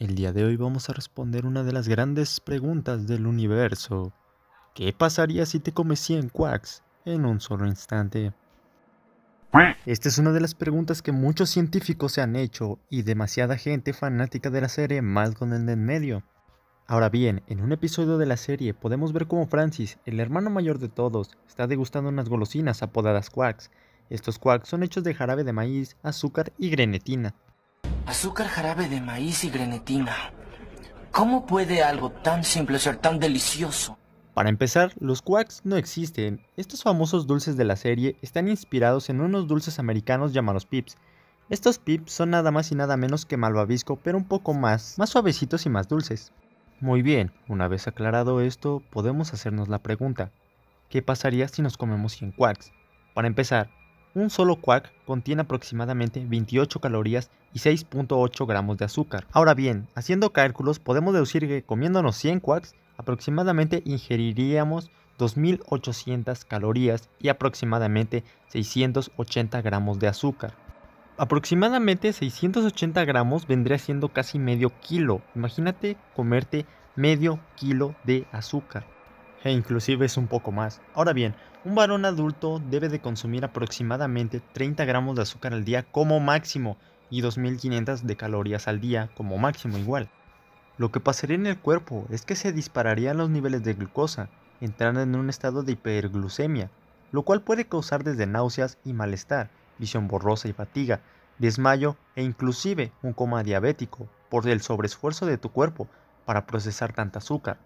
El día de hoy vamos a responder una de las grandes preguntas del universo. ¿Qué pasaría si te comes 100 quacks en un solo instante? Esta es una de las preguntas que muchos científicos se han hecho y demasiada gente fanática de la serie más con el en medio. Ahora bien, en un episodio de la serie podemos ver cómo Francis, el hermano mayor de todos, está degustando unas golosinas apodadas quacks. Estos quacks son hechos de jarabe de maíz, azúcar y grenetina, Azúcar, jarabe de maíz y grenetina. ¿Cómo puede algo tan simple ser tan delicioso? Para empezar, los quacks no existen. Estos famosos dulces de la serie están inspirados en unos dulces americanos llamados pips. Estos pips son nada más y nada menos que malvavisco, pero un poco más, más suavecitos y más dulces. Muy bien, una vez aclarado esto, podemos hacernos la pregunta. ¿Qué pasaría si nos comemos 100 quacks? Para empezar, un solo cuac contiene aproximadamente 28 calorías y 6.8 gramos de azúcar. Ahora bien, haciendo cálculos podemos deducir que comiéndonos 100 cuacs aproximadamente ingeriríamos 2.800 calorías y aproximadamente 680 gramos de azúcar. Aproximadamente 680 gramos vendría siendo casi medio kilo. Imagínate comerte medio kilo de azúcar e inclusive es un poco más. Ahora bien, un varón adulto debe de consumir aproximadamente 30 gramos de azúcar al día como máximo y 2.500 de calorías al día como máximo igual. Lo que pasaría en el cuerpo es que se dispararían los niveles de glucosa, entrando en un estado de hiperglucemia, lo cual puede causar desde náuseas y malestar, visión borrosa y fatiga, desmayo e inclusive un coma diabético por el sobreesfuerzo de tu cuerpo para procesar tanta azúcar.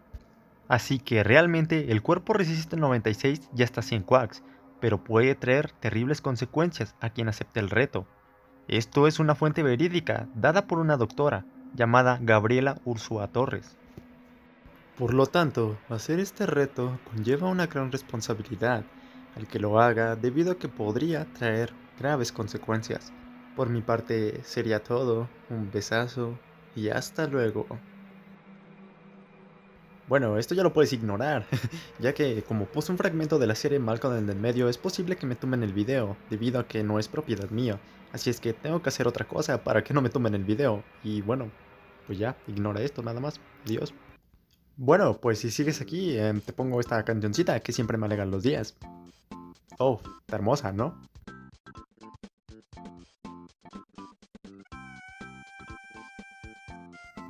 Así que realmente el cuerpo resiste 96 ya está 100 quacks, pero puede traer terribles consecuencias a quien acepte el reto. Esto es una fuente verídica dada por una doctora llamada Gabriela Ursúa Torres. Por lo tanto, hacer este reto conlleva una gran responsabilidad al que lo haga debido a que podría traer graves consecuencias. Por mi parte sería todo, un besazo y hasta luego. Bueno, esto ya lo puedes ignorar, ya que como puse un fragmento de la serie Malcolm en el medio, es posible que me tomen el video, debido a que no es propiedad mía. Así es que tengo que hacer otra cosa para que no me tomen el video. Y bueno, pues ya, ignora esto nada más. Dios. Bueno, pues si sigues aquí, em, te pongo esta cancioncita que siempre me alegan los días. Oh, está hermosa, ¿no?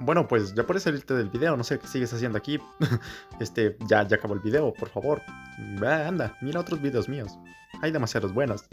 Bueno, pues ya puedes salirte del video, no sé qué sigues haciendo aquí. este, ya, ya acabó el video, por favor. anda, mira otros videos míos. Hay demasiados buenos.